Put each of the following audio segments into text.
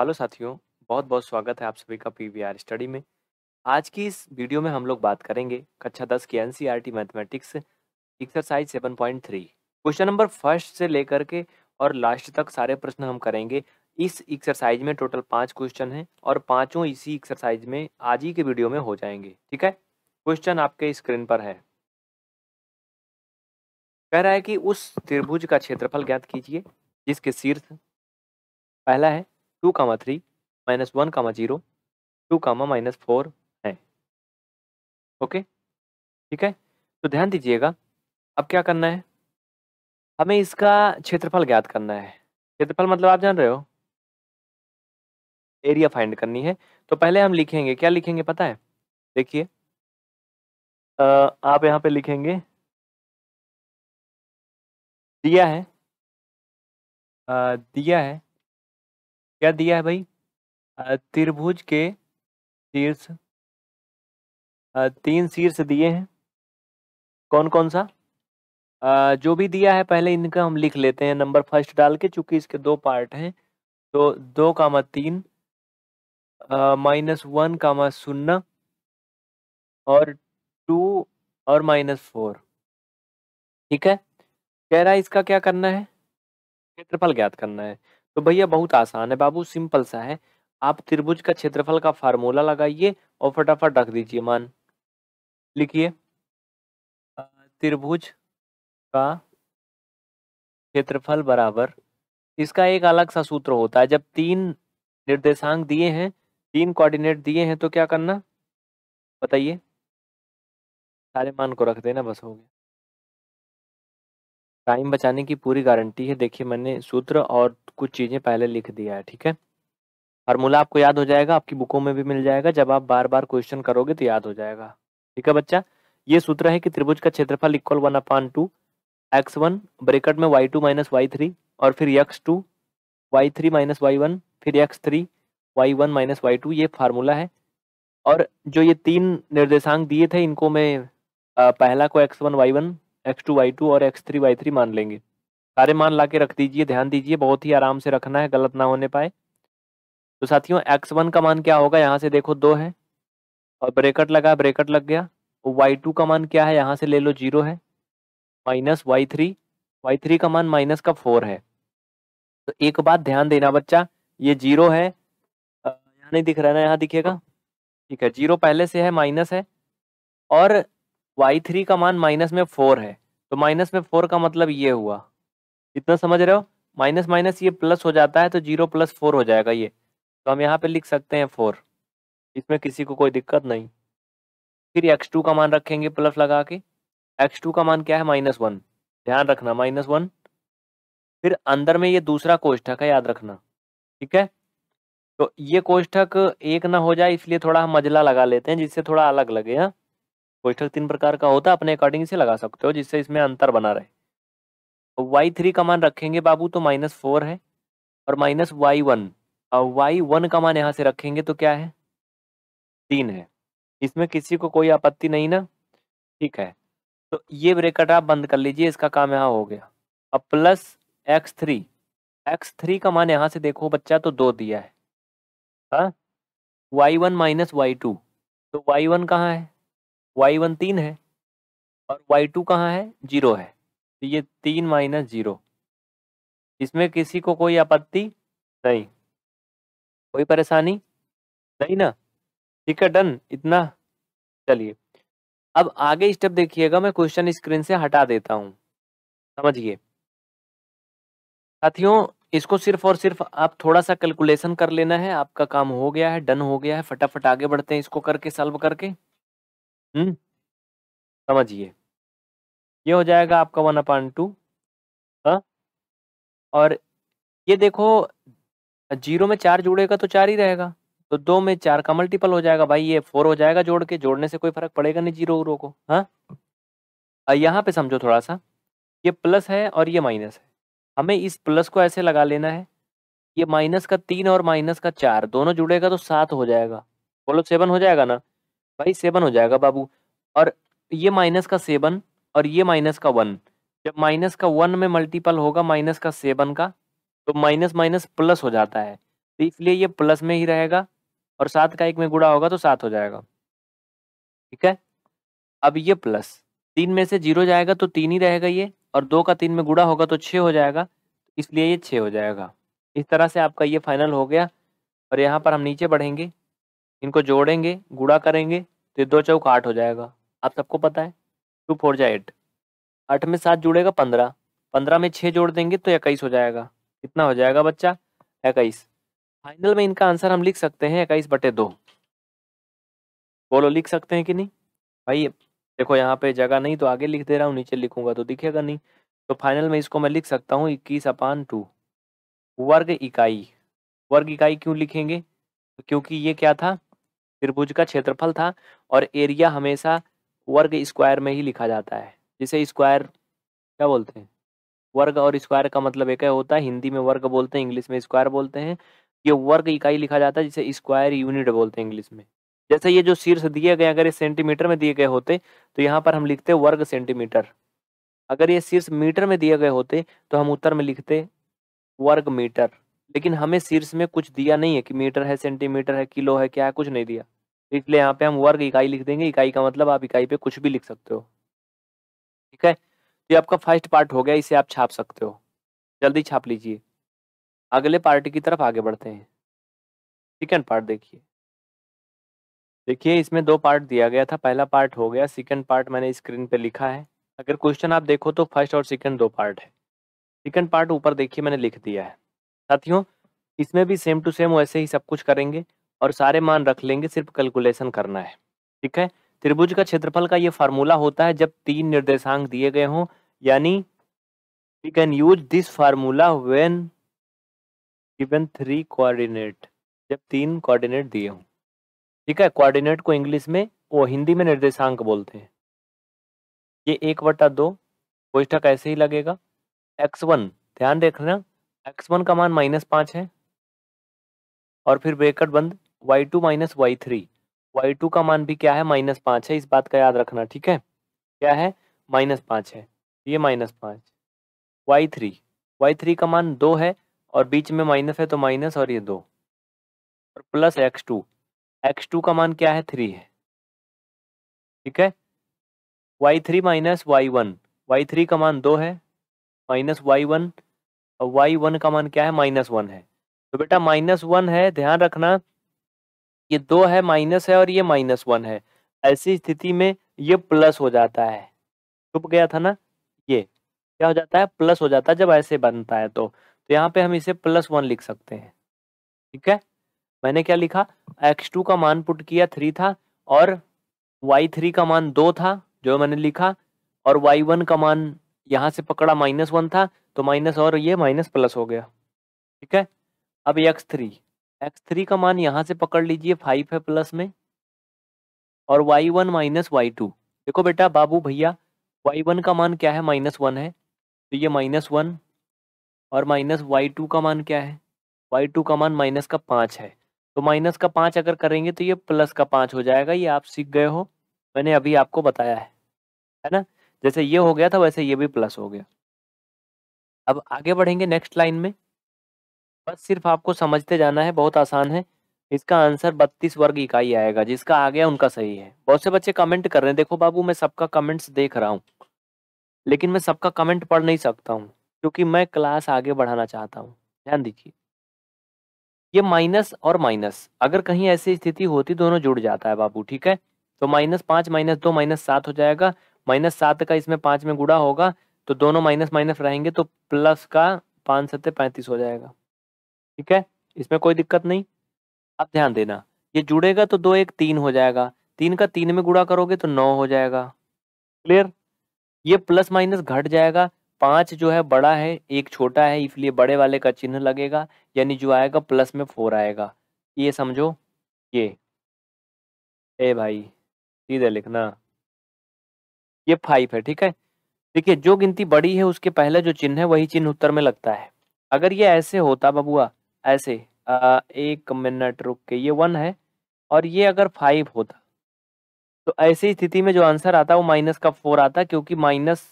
Hello साथियों बहुत बहुत स्वागत है आप सभी का पी स्टडी में आज की इस वीडियो में हम लोग बात करेंगे कक्षा दस की NCERT mathematics exercise 7.3 question number first से लेकर के और लास्ट तक सारे प्रश्न हम करेंगे इस एक्सरसाइज में टोटल पाँच क्वेश्चन हैं और पाँचों इसी एक्सरसाइज में आज ही के वीडियो में हो जाएंगे ठीक है क्वेश्चन आपके स्क्रीन पर है कह रहा है कि उस त्रिभुज का क्षेत्रफल ज्ञात कीजिए जिसके शीर्ष पहला है two comma three minus one comma zero two comma minus four है ओके ठीक है तो ध्यान दीजिएगा अब क्या करना है हमें इसका क्षेत्रफल ज्ञात करना है क्षेत्रफल मतलब आप जान रहे हो एरिया फाइंड करनी है तो पहले हम लिखेंगे क्या लिखेंगे पता है देखिए आप यहाँ पे लिखेंगे दिया है आ, दिया है क्या दिया है भाई त्रिभुज के शीर्ष तीन शीर्ष दिए हैं कौन कौन सा आ, जो भी दिया है पहले इनका हम लिख लेते हैं नंबर फर्स्ट डाल के चूंकि इसके दो पार्ट हैं तो दो कामा तीन माइनस वन कामा शून्य और टू और माइनस फोर ठीक है कह रहा है इसका क्या करना है क्षेत्रफल ज्ञात करना है तो भैया बहुत आसान है बाबू सिंपल सा है आप त्रिभुज का क्षेत्रफल का फार्मूला लगाइए और फटाफट रख दीजिए मान लिखिए त्रिभुज का क्षेत्रफल बराबर इसका एक अलग सा सूत्र होता है जब तीन निर्देशांक दिए हैं तीन कोऑर्डिनेट दिए हैं तो क्या करना बताइए सारे मान को रख देना बस हो गया टाइम बचाने की पूरी गारंटी है देखिए मैंने सूत्र और कुछ चीज़ें पहले लिख दिया है ठीक है फार्मूला आपको याद हो जाएगा आपकी बुकों में भी मिल जाएगा जब आप बार बार क्वेश्चन करोगे तो याद हो जाएगा ठीक है बच्चा ये सूत्र है कि त्रिभुज का क्षेत्रफल equal one upon two x one bracket में y two minus y three और फिर x two y three minus y one फिर x three y one minus y two ये फार्मूला है और जो ये तीन निर्देशांक दिए थे इनको मैं पहला को x one y one x two y two और एक्स थ्री वाई थ्री मान लेंगे सारे मान ला के रख दीजिए ध्यान दीजिए बहुत ही आराम से रखना है गलत ना होने पाए तो साथियों एक्स वन का मान क्या होगा यहाँ से देखो दो है और ब्रेकट लगा ब्रेकट लग गया वाई तो टू का मान क्या है यहाँ से ले लो जीरो है minus y three y three का मान माइनस का फोर है तो एक बात ध्यान देना बच्चा ये जीरो है यहाँ नहीं दिख रहा ना यहाँ दिखेगा ठीक है जीरो पहले से है माइनस है और वाई थ्री का मान माइनस में फोर है तो माइनस में फोर का मतलब ये हुआ इतना समझ रहे हो माइनस माइनस ये प्लस हो जाता है तो जीरो प्लस फोर हो जाएगा ये तो हम यहाँ पे लिख सकते हैं फोर इसमें किसी को कोई दिक्कत नहीं फिर एक्स टू का मान रखेंगे प्लस लगा के एक्स टू का मान क्या है माइनस वन ध्यान रखना माइनस वन फिर अंदर में ये दूसरा कोष्ठक है याद रखना ठीक है तो ये कोष्ठक एक ना हो जाए इसलिए थोड़ा हम मजला लगा लेते हैं जिससे थोड़ा अलग लगे हाँ कोष्ठक तीन प्रकार का होता है अपने अकॉर्डिंग से लगा सकते हो जिससे इसमें अंतर बना रहे वाई थ्री का मान रखेंगे बाबू तो माइनस फोर है और माइनस वाई वन और वाई वन का मान यहाँ से रखेंगे तो क्या है तीन है इसमें किसी को कोई आपत्ति नहीं ना ठीक है तो ये ब्रेकट आप बंद कर लीजिए इसका काम यहाँ हो गया अब plus x three x three का मान यहाँ से देखो बच्चा तो दो दिया है हाँ y one minus y two तो वाई वन कहाँ है वाई वन तीन है और वाई टू कहाँ है जीरो है तो ये तीन माइनस जीरो इसमें किसी को कोई आपत्ति नहीं कोई परेशानी नहीं ना ठीक है डन इतना चलिए अब आगे स्टेप देखिएगा मैं क्वेश्चन स्क्रीन से हटा देता हूँ समझिए साथियों इसको सिर्फ और सिर्फ आप थोड़ा सा कैलकुलेशन कर लेना है आपका काम हो गया है डन हो गया है फटाफट आगे बढ़ते हैं इसको करके सॉल्व करके हम्म, समझिए ये हो जाएगा आपका वन अपॉइंट टू हाँ और ये देखो जीरो में चार जुड़ेगा तो चार ही रहेगा तो दो में चार का मल्टीपल हो जाएगा भाई ये फोर हो जाएगा जोड़ के जोड़ने से कोई फर्क पड़ेगा नहीं जीरो उरो को हाँ यहाँ पे समझो थोड़ा सा ये प्लस है और ये माइनस है हमें इस प्लस को ऐसे लगा लेना है ये माइनस का तीन और माइनस का चार दोनों जुड़ेगा तो सात हो जाएगा बोलो सेवन हो जाएगा ना भाई सेवन हो जाएगा बाबू और ये माइनस का सेवन और ये माइनस का वन जब माइनस का वन में मल्टीपल होगा माइनस का सेवन का तो माइनस माइनस प्लस हो जाता है तो इसलिए ये प्लस में ही रहेगा और सात का एक में गुड़ा होगा तो सात हो जाएगा ठीक है अब ये प्लस तीन में से जीरो जाएगा तो तीन ही रहेगा ये और दो का तीन में गुड़ा होगा तो छः हो जाएगा इसलिए ये छः हो जाएगा इस तरह से आपका ये फाइनल हो गया और यहाँ पर हम नीचे बढ़ेंगे इनको जोड़ेंगे गुड़ा करेंगे तो दो चौक आठ हो जाएगा आप सबको पता है टू फोर जा एट आठ में सात जुड़ेगा पंद्रह पंद्रह में छः जोड़ देंगे तो इक्कीस हो जाएगा कितना हो जाएगा बच्चा इक्कीस फाइनल में इनका आंसर हम लिख सकते हैं इक्कीस बटे दो बोलो लिख सकते हैं कि नहीं भाई देखो यहाँ पे जगह नहीं तो आगे लिख दे रहा हूँ नीचे लिखूंगा तो दिखेगा नहीं तो फाइनल में इसको मैं लिख सकता हूँ इक्कीस अपान टू वर्ग इकाई वर्ग इकाई क्यों लिखेंगे क्योंकि ये क्या था त्रिभुज का क्षेत्रफल था और एरिया हमेशा वर्ग स्क्वायर में ही लिखा जाता है जिसे स्क्वायर क्या बोलते हैं वर्ग और स्क्वायर का मतलब एक है होता है हिंदी में वर्ग बोलते हैं इंग्लिश में स्क्वायर बोलते हैं ये वर्ग इकाई लिखा जाता है जिसे स्क्वायर यूनिट बोलते हैं इंग्लिश में जैसे ये जो शीर्ष दिए गए अगर ये सेंटीमीटर में दिए गए होते तो यहाँ पर हम लिखते वर्ग सेंटीमीटर अगर ये शीर्ष मीटर में दिए गए होते तो हम उत्तर में लिखते वर्ग मीटर लेकिन हमें शीर्ष में कुछ दिया नहीं है कि मीटर है सेंटीमीटर है किलो है क्या है कुछ नहीं दिया इसलिए यहाँ पे हम वर्ग इकाई लिख देंगे इकाई का मतलब आप इकाई पे कुछ भी लिख सकते हो ठीक है तो ये आपका फर्स्ट पार्ट हो गया इसे आप छाप सकते हो जल्दी छाप लीजिए अगले पार्ट की तरफ आगे बढ़ते हैं सेकेंड पार्ट देखिए देखिए इसमें दो पार्ट दिया गया था पहला पार्ट हो गया सेकेंड पार्ट मैंने स्क्रीन पे लिखा है अगर क्वेश्चन आप देखो तो फर्स्ट और सेकेंड दो पार्ट है सेकेंड पार्ट ऊपर देखिए मैंने लिख दिया है साथियों इसमें भी सेम टू सेम वैसे ही सब कुछ करेंगे और सारे मान रख लेंगे सिर्फ कैलकुलेशन करना है ठीक है त्रिभुज का क्षेत्रफल का ये फार्मूला होता है जब तीन निर्देशांक दिए गए हों यानी we can use this formula when given three coordinate जब तीन कोऑर्डिनेट दिए हों ठीक है कोऑर्डिनेट को इंग्लिश में वो हिंदी में निर्देशांक बोलते हैं ये एक बटा दो कोष्ठक ऐसे ही लगेगा एक्स वन ध्यान देखना एक्स वन का मान माइनस पाँच है और फिर ब्रेकट बंद y two minus y three y two का मान भी क्या है माइनस पाँच है इस बात का याद रखना ठीक है क्या है माइनस पाँच है ये माइनस पाँच वाई थ्री वाई थ्री का मान दो है और बीच में माइनस है तो माइनस और ये दो और plus x two x two का मान क्या है थ्री है ठीक है y three minus y one y three का मान दो है माइनस वाई वन और वाई वन का मान क्या है माइनस वन है तो बेटा माइनस वन है ध्यान रखना ये दो है माइनस है और ये माइनस वन है ऐसी स्थिति में ये प्लस हो जाता है छुप गया था ना ये क्या हो जाता है प्लस हो जाता है जब ऐसे बनता है तो तो यहाँ पे हम इसे प्लस वन लिख सकते हैं ठीक है मैंने क्या लिखा एक्स टू का मान पुट किया थ्री था और वाई थ्री का मान दो था जो मैंने लिखा और वाई वन का मान यहाँ से पकड़ा माइनस वन था तो माइनस और ये माइनस प्लस हो गया ठीक है अब एक्स थ्री एक्स थ्री का मान यहाँ से पकड़ लीजिए फाइव है प्लस में और y one minus y two देखो बेटा बाबू भैया वाई वन का मान क्या है माइनस वन है तो ये माइनस वन और माइनस वाई टू का मान क्या है वाई टू का मान माइनस का पाँच है तो माइनस का पाँच अगर करेंगे तो ये प्लस का पाँच हो जाएगा ये आप सीख गए हो मैंने अभी आपको बताया है है ना जैसे ये हो गया था वैसे ये भी प्लस हो गया अब आगे बढ़ेंगे नेक्स्ट लाइन में बस सिर्फ आपको समझते जाना है बहुत आसान है इसका आंसर बत्तीस वर्ग इकाई आएगा जिसका आ गया उनका सही है बहुत से बच्चे कमेंट कर रहे हैं देखो बाबू मैं सबका कमेंट्स देख रहा हूँ लेकिन मैं सबका कमेंट पढ़ नहीं सकता हूँ क्योंकि मैं क्लास आगे बढ़ाना चाहता हूँ ध्यान दीजिए ये माइनस और माइनस अगर कहीं ऐसी स्थिति होती दोनों जुड़ जाता है बाबू ठीक है तो माइनस पाँच माइनस दो माइनस सात हो जाएगा माइनस सात का इसमें पांच में गुड़ा होगा तो दोनों माइनस माइनस रहेंगे तो प्लस का पांच सत्य पैंतीस हो जाएगा ठीक है इसमें कोई दिक्कत नहीं आप ध्यान देना ये जुड़ेगा तो दो एक तीन हो जाएगा तीन का तीन में गुड़ा करोगे तो नौ हो जाएगा क्लियर ये प्लस माइनस घट जाएगा पांच जो है बड़ा है एक छोटा है इसलिए बड़े वाले का चिन्ह लगेगा यानी जो आएगा प्लस में फोर आएगा ये समझो ये ए भाई सीधे लिखना ये फाइव है ठीक है देखिए जो गिनती बड़ी है उसके पहले जो चिन्ह है वही चिन्ह उत्तर में लगता है अगर ये ऐसे होता बबुआ ऐसे आ, एक मिनट रुक के ये वन है और ये अगर फाइव होता तो ऐसी स्थिति में जो आंसर आता वो माइनस का फोर आता क्योंकि माइनस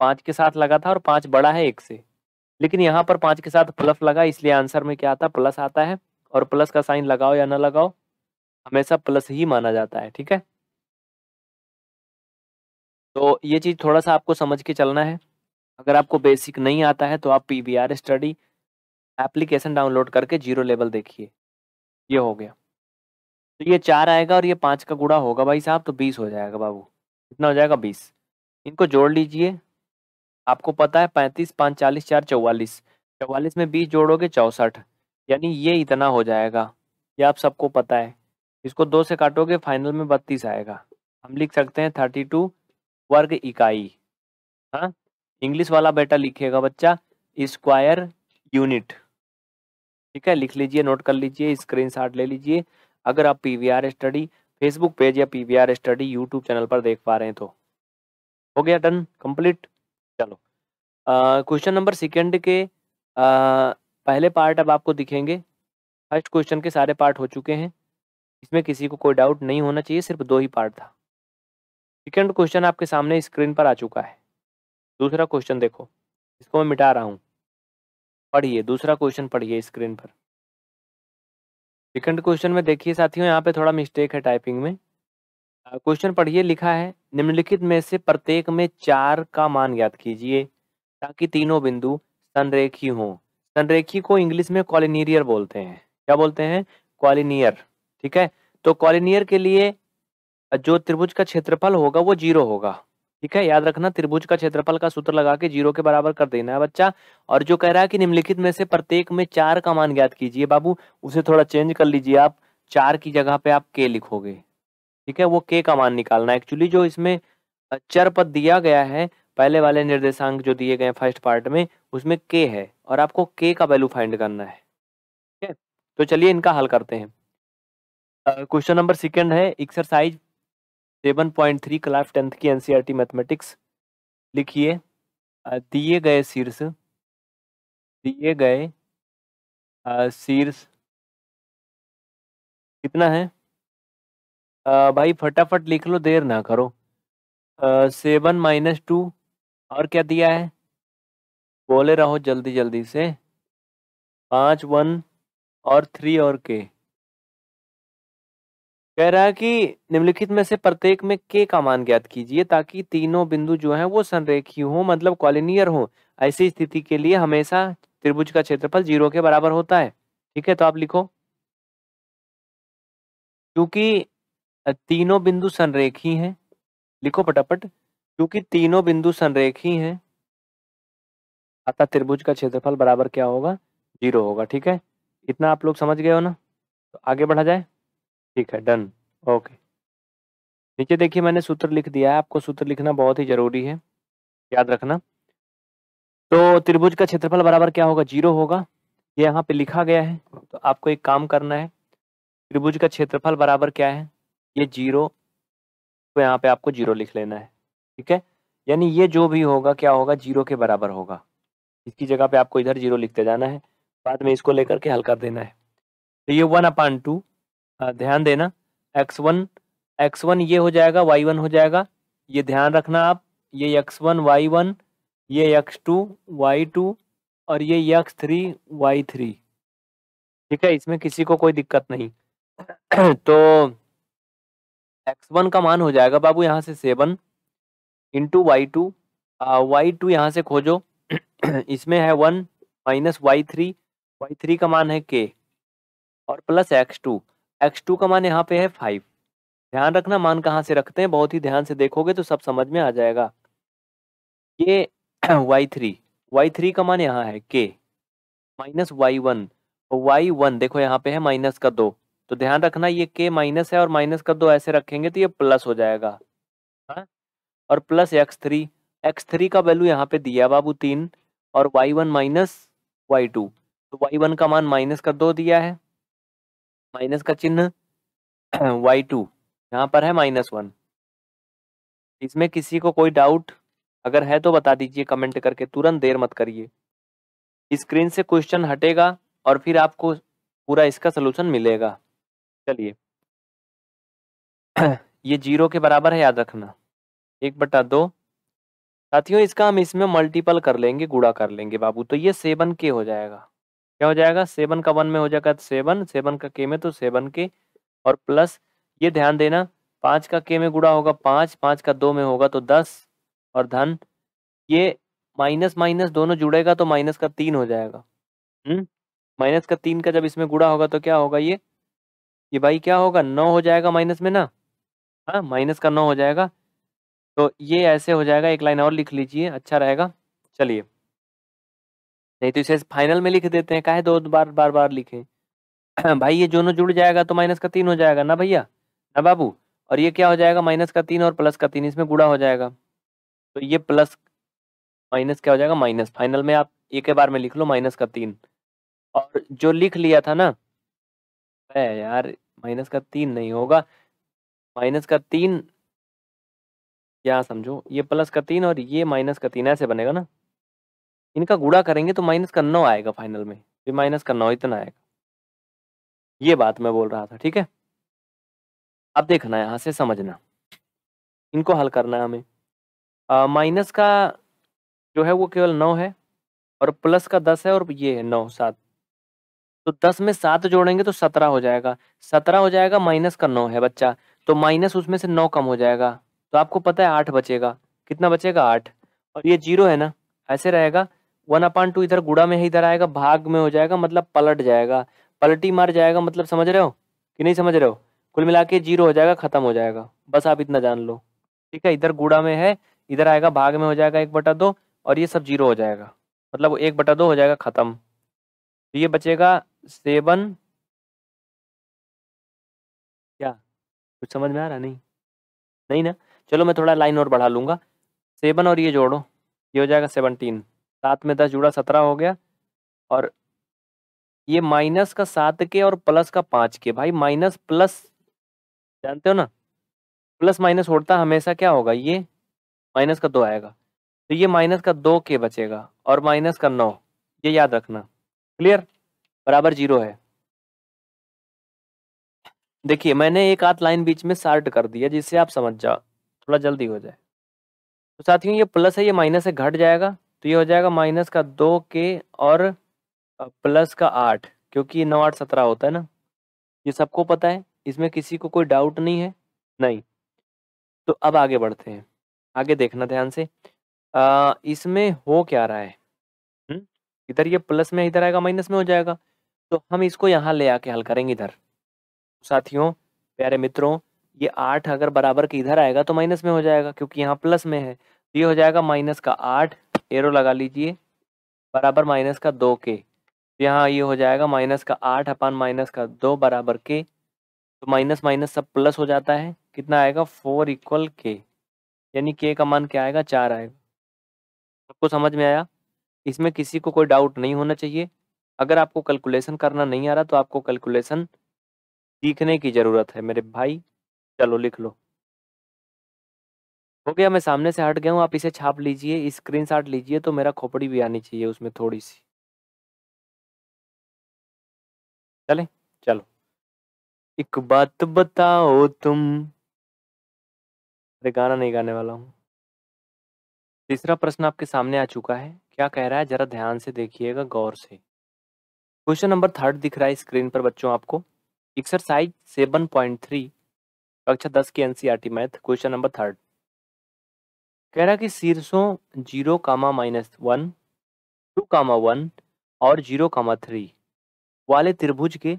पाँच के साथ लगा था और पाँच बड़ा है एक से लेकिन यहाँ पर पाँच के साथ प्लस लगा इसलिए आंसर में क्या आता प्लस आता है और प्लस का साइन लगाओ या ना लगाओ हमेशा प्लस ही माना जाता है ठीक है तो ये चीज़ थोड़ा सा आपको समझ के चलना है अगर आपको बेसिक नहीं आता है तो आप P V R study application download करके जीरो लेवल देखिए ये हो गया तो ये चार आएगा और ये पाँच का गुड़ा होगा भाई साहब तो बीस हो जाएगा बाबू कितना हो जाएगा बीस इनको जोड़ लीजिए आपको पता है पैंतीस पाँच चालीस चार चौवालीस चौवालीस में बीस जोड़ोगे चौंसठ यानी ये इतना हो जाएगा ये आप सबको पता है इसको दो से काटोगे फाइनल में बत्तीस आएगा हम लिख सकते हैं थर्टी टू वर्ग इकाई हाँ इंग्लिश वाला बेटा लिखेगा बच्चा स्क्वायर यूनिट ठीक है लिख लीजिए नोट कर लीजिए स्क्रीनशॉट ले लीजिए अगर आप आर स्टडी फेसबुक पेज या आर स्टडी यूट्यूब चैनल पर देख पा रहे हैं तो हो गया डन कंप्लीट चलो क्वेश्चन नंबर सेकेंड के आ, पहले पार्ट अब आपको दिखेंगे फर्स्ट क्वेश्चन के सारे पार्ट हो चुके हैं इसमें किसी को कोई डाउट नहीं होना चाहिए सिर्फ दो ही पार्ट था सेकेंड क्वेश्चन आपके सामने स्क्रीन पर आ चुका है दूसरा क्वेश्चन देखो इसको मैं मिटा रहा हूँ पढ़िए दूसरा क्वेश्चन पढ़िए स्क्रीन पर सेकेंड क्वेश्चन में देखिए साथियों यहाँ पे थोड़ा मिस्टेक है टाइपिंग में क्वेश्चन पढ़िए लिखा है निम्नलिखित में से प्रत्येक में चार का मान ज्ञात कीजिए ताकि तीनों बिंदु संरेखी हों संरेखी को इंग्लिश में कॉलिनियर बोलते हैं क्या बोलते हैं कॉलिनियर ठीक है तो कॉलिनियर के लिए जो त्रिभुज का क्षेत्रफल होगा वो जीरो होगा ठीक है याद रखना त्रिभुज का क्षेत्रफल का सूत्र लगा के जीरो के बराबर कर देना है बच्चा और जो कह रहा है कि निम्नलिखित में से प्रत्येक में चार का मान ज्ञात कीजिए बाबू उसे थोड़ा चेंज कर लीजिए आप चार की जगह पे आप के लिखोगे ठीक है वो के का मान निकालना एक्चुअली जो इसमें चर पद दिया गया है पहले वाले निर्देशांक जो दिए गए फर्स्ट पार्ट में उसमें के है और आपको के का वैल्यू फाइंड करना है ठीक है तो चलिए इनका हल करते हैं क्वेश्चन नंबर सेकेंड है exercise seven point three class tenth की एनसीईआरटी मैथमेटिक्स e लिखिए दिए गए शीर्ष दिए गए शीर्ष कितना है आ, भाई फटाफट लिख लो देर ना करो सेवन माइनस टू और क्या दिया है बोले रहो जल्दी जल्दी से पाँच वन और थ्री और के कह रहा है कि निम्नलिखित में से प्रत्येक में के का मान ज्ञात कीजिए ताकि तीनों बिंदु जो है वो संरेखी हो मतलब कॉलिनियर हो ऐसी स्थिति के लिए हमेशा त्रिभुज का क्षेत्रफल जीरो के बराबर होता है ठीक है तो आप लिखो क्योंकि तीनों बिंदु संरेखी हैं लिखो पटापट क्योंकि तीनों बिंदु संरेखी हैं अतः त्रिभुज का क्षेत्रफल बराबर क्या होगा जीरो होगा ठीक है इतना आप लोग समझ गए हो ना तो आगे बढ़ा जाए ठीक है डन ओके नीचे देखिए मैंने सूत्र लिख दिया है आपको सूत्र लिखना बहुत ही जरूरी है याद रखना तो त्रिभुज का क्षेत्रफल बराबर क्या होगा जीरो होगा ये यहाँ पे लिखा गया है तो आपको एक काम करना है त्रिभुज का क्षेत्रफल बराबर क्या है ये जीरो तो यहाँ पे आपको जीरो लिख लेना है ठीक है यानी ये जो भी होगा क्या होगा जीरो के बराबर होगा इसकी जगह पे आपको इधर जीरो लिखते जाना है बाद में इसको लेकर के हल कर देना है तो ये वन अपान टू ध्यान देना एक्स वन एक्स वन ये हो जाएगा वाई वन हो जाएगा ये ध्यान रखना आप ये एक्स वन वाई वन ये एक्स टू वाई टू और ये एक्स थ्री वाई थ्री ठीक है इसमें किसी को कोई दिक्कत नहीं तो एक्स वन का मान हो जाएगा बाबू यहाँ से seven into y two y two यहाँ से खोजो इसमें है one minus y three y three का मान है के और plus x two x two का मान यहाँ पे है फाइव ध्यान रखना मान कहाँ से रखते हैं बहुत ही ध्यान से देखोगे तो सब समझ में आ जाएगा ये वाई थ्री वाई थ्री का मान यहाँ है के minus y one y one देखो यहाँ पे है माइनस का दो तो ध्यान रखना ये के माइनस है और माइनस का दो ऐसे रखेंगे तो ये प्लस हो जाएगा हा? और plus x three x three का वैल्यू यहाँ पे दिया बाबू तीन और y one minus y two तो वाई वन का मान माइनस का दो दिया है माइनस का चिन्ह वाई टू यहाँ पर है माइनस वन इसमें किसी को कोई डाउट अगर है तो बता दीजिए कमेंट करके तुरंत देर मत करिए स्क्रीन से क्वेश्चन हटेगा और फिर आपको पूरा इसका सलूशन मिलेगा चलिए ये जीरो के बराबर है याद रखना एक बटा दो साथियों इसका हम इसमें मल्टीपल कर लेंगे गुड़ा कर लेंगे बाबू तो ये सेवन के हो जाएगा क्या हो जाएगा सेवन का वन में हो जाएगा तो सेवन सेवन का के में तो सेवन के और प्लस ये ध्यान देना पाँच का के में गुड़ा होगा पाँच पाँच का दो में होगा तो दस और धन ये माइनस माइनस दोनों जुड़ेगा तो माइनस का तीन हो जाएगा हम्म माइनस का तीन का जब इसमें गुड़ा होगा तो क्या होगा ये ये भाई क्या होगा नौ हो जाएगा माइनस में ना हाँ माइनस का नौ हो जाएगा तो ये ऐसे हो जाएगा एक लाइन और लिख लीजिए अच्छा रहेगा चलिए नहीं तो इसे फाइनल में लिख देते हैं काहे दो बार बार बार लिखे भाई ये दोनों जुड़ जाएगा तो माइनस का तीन हो जाएगा ना भैया ना बाबू और ये क्या हो जाएगा माइनस का तीन और प्लस का तीन इसमें गुड़ा हो जाएगा तो ये प्लस माइनस क्या हो जाएगा माइनस फाइनल में आप एक बार में लिख लो माइनस का तीन और जो लिख लिया था ना यार माइनस का तीन नहीं होगा माइनस का तीन यहाँ समझो ये प्लस का तीन और ये माइनस का तीन ऐसे बनेगा ना इनका गुड़ा करेंगे तो माइनस का नौ आएगा फाइनल में फिर माइनस का नौ इतना आएगा ये बात मैं बोल रहा था ठीक है अब देखना यहाँ से समझना इनको हल करना है हमें माइनस का जो है वो केवल नौ है और प्लस का दस है और ये है नौ सात तो दस में सात जोड़ेंगे तो सत्रह हो जाएगा सत्रह हो जाएगा माइनस का नौ है बच्चा तो माइनस उसमें से नौ कम हो जाएगा तो आपको पता है आठ बचेगा कितना बचेगा आठ और ये जीरो है ना ऐसे रहेगा वन अपान टू इधर गुड़ा में है इधर आएगा भाग में हो जाएगा मतलब पलट जाएगा पलटी मार जाएगा मतलब समझ रहे हो कि नहीं समझ रहे हो कुल मिला के जीरो हो जाएगा खत्म हो जाएगा बस आप इतना जान लो ठीक है इधर गुड़ा में है इधर आएगा भाग में हो जाएगा एक बटा दो और ये सब जीरो हो जाएगा मतलब एक बटा दो हो जाएगा खत्म तो ये बचेगा सेवन क्या कुछ समझ में आ रहा नहीं नहीं ना चलो मैं थोड़ा लाइन और बढ़ा लूंगा सेवन और ये जोड़ो ये हो जाएगा सेवनटीन सात में दस जुड़ा सत्रह हो गया और ये माइनस का सात के और प्लस का पांच के भाई माइनस प्लस जानते हो ना प्लस माइनस होता हमेशा क्या होगा ये माइनस का दो आएगा तो ये माइनस का दो के बचेगा और माइनस का नौ ये याद रखना क्लियर बराबर जीरो है देखिए मैंने एक आध लाइन बीच में सार्ट कर दिया जिससे आप समझ जाओ थोड़ा जल्दी हो जाए तो साथियों ये प्लस है ये माइनस है घट जाएगा तो ये हो जाएगा माइनस का दो के और प्लस का आठ क्योंकि नौ आठ सत्रह होता है ना ये सबको पता है इसमें किसी को कोई डाउट नहीं है नहीं तो अब आगे बढ़ते हैं आगे देखना ध्यान से आ, इसमें हो क्या रहा है इधर ये प्लस में इधर आएगा माइनस में हो जाएगा तो हम इसको यहाँ ले आके हल करेंगे इधर साथियों प्यारे मित्रों ये आठ अगर बराबर के इधर आएगा तो माइनस में हो जाएगा क्योंकि यहाँ प्लस में है तो ये हो जाएगा माइनस का आठ एरो लगा लीजिए बराबर माइनस का दो के तो यहाँ ये हो जाएगा माइनस का आठ अपान माइनस का दो बराबर के तो माइनस माइनस सब प्लस हो जाता है कितना आएगा फोर इक्वल के यानी के का मान क्या आएगा चार आएगा सबको समझ में आया इसमें किसी को कोई डाउट नहीं होना चाहिए अगर आपको कैलकुलेशन करना नहीं आ रहा तो आपको कैलकुलेशन सीखने की ज़रूरत है मेरे भाई चलो लिख लो हो गया मैं सामने से हट गया हूँ आप इसे छाप लीजिए स्क्रीन शॉट लीजिए तो मेरा खोपड़ी भी आनी चाहिए उसमें थोड़ी सी चले चलो एक बात बताओ तुम अरे गाना नहीं गाने वाला हूँ तीसरा प्रश्न आपके सामने आ चुका है क्या कह रहा है जरा ध्यान से देखिएगा गौर से क्वेश्चन नंबर थर्ड दिख रहा है स्क्रीन पर बच्चों आपको एक्सरसाइज सेवन पॉइंट थ्री कक्षा दस की NCERT math question number third कह रहा कि शीर्षों zero comma minus one two comma one और जीरो कामा थ्री वाले त्रिभुज के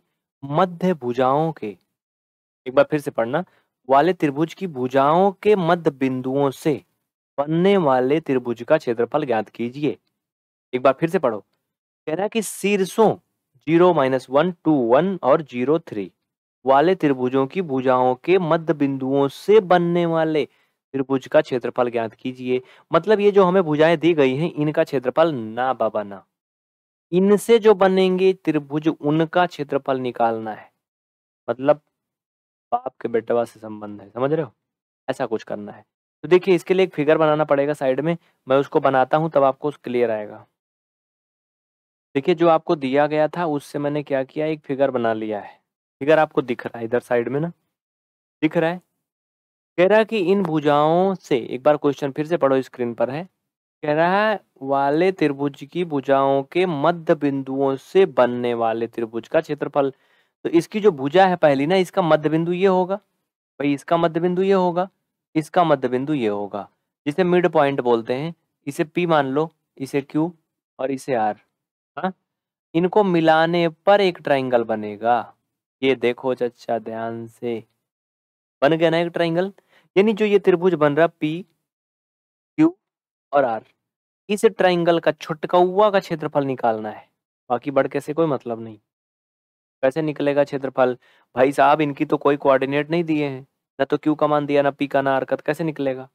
मध्य भुजाओं के एक बार फिर से पढ़ना वाले त्रिभुज की भुजाओं के मध्य बिंदुओं से बनने वाले त्रिभुज का क्षेत्रफल ज्ञात कीजिए एक बार फिर से पढ़ो कह रहा कि शीर्षों zero minus one two one और जीरो थ्री वाले त्रिभुजों की भुजाओं के मध्य बिंदुओं से बनने वाले त्रिभुज का क्षेत्रफल ज्ञात कीजिए मतलब ये जो हमें भुजाएं दी गई हैं इनका क्षेत्रफल ना बाबा ना इनसे जो बनेंगे त्रिभुज उनका क्षेत्रफल निकालना है मतलब बाप के बेटवा से संबंध है समझ रहे हो ऐसा कुछ करना है तो देखिए इसके लिए एक फिगर बनाना पड़ेगा साइड में मैं उसको बनाता हूँ तब आपको क्लियर आएगा देखिए जो आपको दिया गया था उससे मैंने क्या किया एक फिगर बना लिया है फिगर आपको दिख रहा है इधर साइड में ना दिख रहा है कह रहा कि इन भुजाओं से एक बार क्वेश्चन फिर से पढ़ो स्क्रीन पर है कह रहा है वाले त्रिभुज की भुजाओं के मध्य बिंदुओं से बनने वाले त्रिभुज का क्षेत्रफल तो इसकी जो भुजा है पहली ना इसका मध्य बिंदु ये होगा भाई इसका मध्य बिंदु ये होगा इसका मध्य बिंदु ये होगा जिसे मिड पॉइंट बोलते हैं इसे पी मान लो इसे क्यू और इसे आर हाँ इनको मिलाने पर एक ट्राइंगल बनेगा ये देखो चचा ध्यान से बन गया ना एक ट्राइंगल यानी जो ये त्रिभुज बन रहा पी क्यू और आर इस ट्राइंगल का हुआ का क्षेत्रफल निकालना है बाकी बड़ कैसे कोई मतलब नहीं कैसे निकलेगा क्षेत्रफल भाई साहब इनकी तो कोई कोऑर्डिनेट नहीं दिए हैं ना तो क्यू का मान दिया ना पी का ना का तो कैसे निकलेगा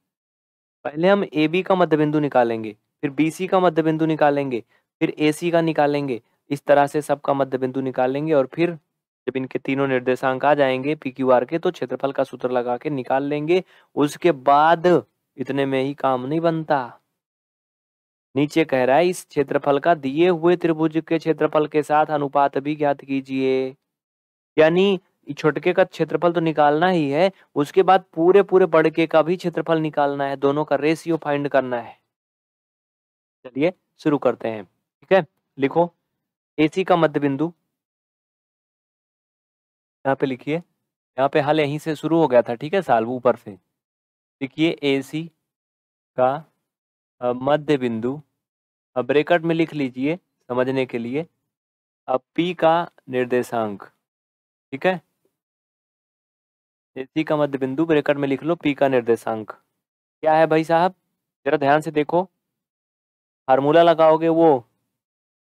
पहले हम ए बी का मध्य बिंदु निकालेंगे फिर बी सी का मध्य बिंदु निकालेंगे फिर ए सी का निकालेंगे इस तरह से सबका मध्य बिंदु निकालेंगे और फिर जब इनके तीनों निर्देशांक आ जाएंगे पी क्यू आर के तो क्षेत्रफल का सूत्र लगा के निकाल लेंगे उसके बाद इतने में ही काम नहीं बनता नीचे कह रहा है इस क्षेत्रफल का दिए हुए त्रिभुज के क्षेत्रफल के साथ अनुपात भी ज्ञात कीजिए यानी छोटके का क्षेत्रफल तो निकालना ही है उसके बाद पूरे पूरे बड़के का भी क्षेत्रफल निकालना है दोनों का रेशियो फाइंड करना है चलिए शुरू करते हैं ठीक है लिखो एसी का मध्य बिंदु यहाँ पे लिखिए यहाँ पे हल यहीं से शुरू हो गया था ठीक है साल ऊपर से लिखिए ए सी का मध्य बिंदु अब ब्रेकट में लिख लीजिए समझने के लिए अब पी का निर्देशांक ठीक है ए सी का मध्य बिंदु ब्रेकट में लिख लो पी का निर्देशांक क्या है भाई साहब जरा ध्यान से देखो फार्मूला लगाओगे वो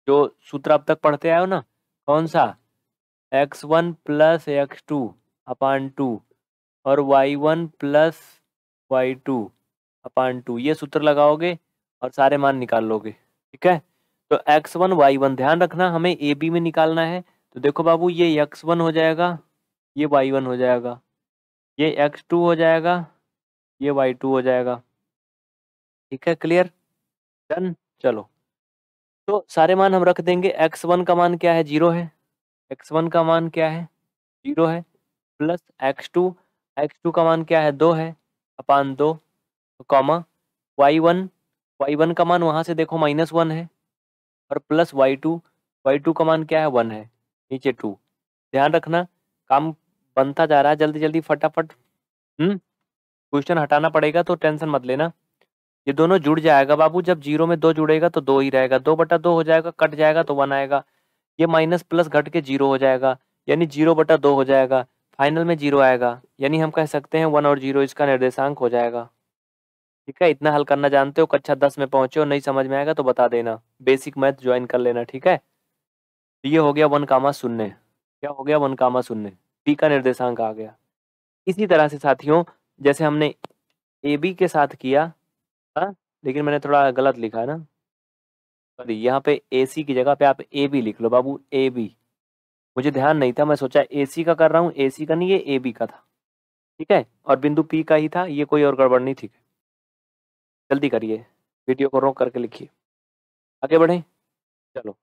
जो सूत्र अब तक पढ़ते आए हो ना कौन सा x one plus x two upon two और y one plus y two upon two ये सूत्र लगाओगे और सारे मान निकाल लोगे ठीक है तो एक्स वन वाई वन ध्यान रखना हमें ए बी में निकालना है तो देखो बाबू ये एक्स वन हो जाएगा ये वाई वन हो जाएगा ये एक्स टू हो जाएगा ये वाई टू हो जाएगा ठीक है क्लियर डन चलो तो सारे मान हम रख देंगे एक्स वन का मान क्या है जीरो है एक्स वन का मान क्या है जीरो है plus x two x two का मान क्या है दो है अपान दो तो comma y one y one का मान वहाँ से देखो माइनस वन है और plus y two y two का मान क्या है वन है नीचे टू ध्यान रखना काम बनता जा रहा है जल्दी जल्दी फटाफट हम्म क्वेश्चन हटाना पड़ेगा तो टेंशन मत लेना ये दोनों जुड़ जाएगा बाबू जब जीरो में दो जुड़ेगा तो दो ही रहेगा दो बटा दो हो जाएगा कट जाएगा तो वन आएगा ये माइनस प्लस घट के जीरो हो जाएगा यानी जीरो बटा दो हो जाएगा फाइनल में जीरो आएगा यानी हम कह सकते हैं वन और जीरो इसका निर्देशांक हो जाएगा ठीक है इतना हल करना जानते हो कक्षा दस में पहुंचे हो नहीं समझ में आएगा तो बता देना बेसिक मैथ ज्वाइन कर लेना ठीक है तो ये हो गया वन कामा शून्य क्या हो गया वन कामा शून्य बी का निर्देशांक आ गया इसी तरह से साथियों जैसे हमने ए बी के साथ किया हा? लेकिन मैंने थोड़ा गलत लिखा है ना सॉरी यहाँ पे ए सी की जगह पे आप ए बी लिख लो बाबू ए बी मुझे ध्यान नहीं था मैं सोचा ए सी का कर रहा हूँ ए सी का नहीं ये ए बी का था ठीक है और बिंदु पी का ही था ये कोई और गड़बड़ नहीं ठीक है जल्दी करिए वीडियो को रोक करके लिखिए आगे बढ़ें चलो